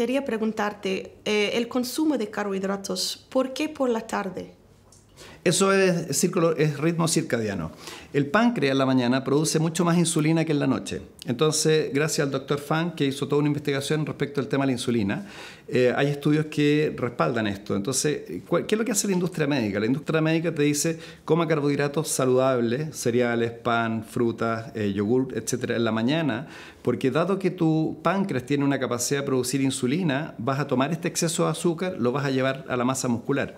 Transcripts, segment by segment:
quería preguntarte eh, el consumo de carbohidratos, ¿por qué por la tarde? Eso es, círculo, es ritmo circadiano. El páncreas en la mañana produce mucho más insulina que en la noche. Entonces, gracias al doctor Fan, que hizo toda una investigación respecto al tema de la insulina, eh, hay estudios que respaldan esto. Entonces, ¿qué es lo que hace la industria médica? La industria médica te dice, coma carbohidratos saludables, cereales, pan, frutas, eh, yogur, etcétera, en la mañana, porque dado que tu páncreas tiene una capacidad de producir insulina, vas a tomar este exceso de azúcar, lo vas a llevar a la masa muscular.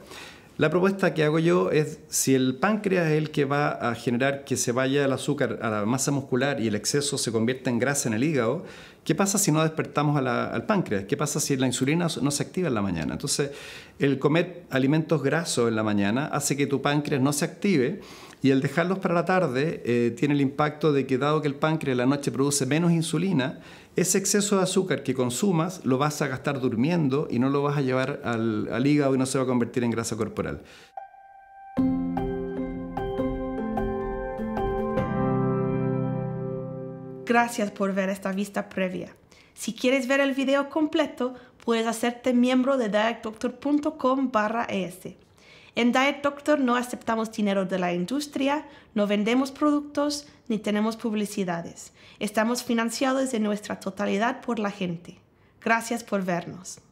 La propuesta que hago yo es, si el páncreas es el que va a generar que se vaya el azúcar a la masa muscular y el exceso se convierta en grasa en el hígado, ¿Qué pasa si no despertamos al páncreas? ¿Qué pasa si la insulina no se activa en la mañana? Entonces, el comer alimentos grasos en la mañana hace que tu páncreas no se active y el dejarlos para la tarde eh, tiene el impacto de que dado que el páncreas en la noche produce menos insulina, ese exceso de azúcar que consumas lo vas a gastar durmiendo y no lo vas a llevar al hígado y no se va a convertir en grasa corporal. Gracias por ver esta vista previa. Si quieres ver el video completo, puedes hacerte miembro de dietdoctor.com barra es. En Diet Doctor no aceptamos dinero de la industria, no vendemos productos ni tenemos publicidades. Estamos financiados en nuestra totalidad por la gente. Gracias por vernos.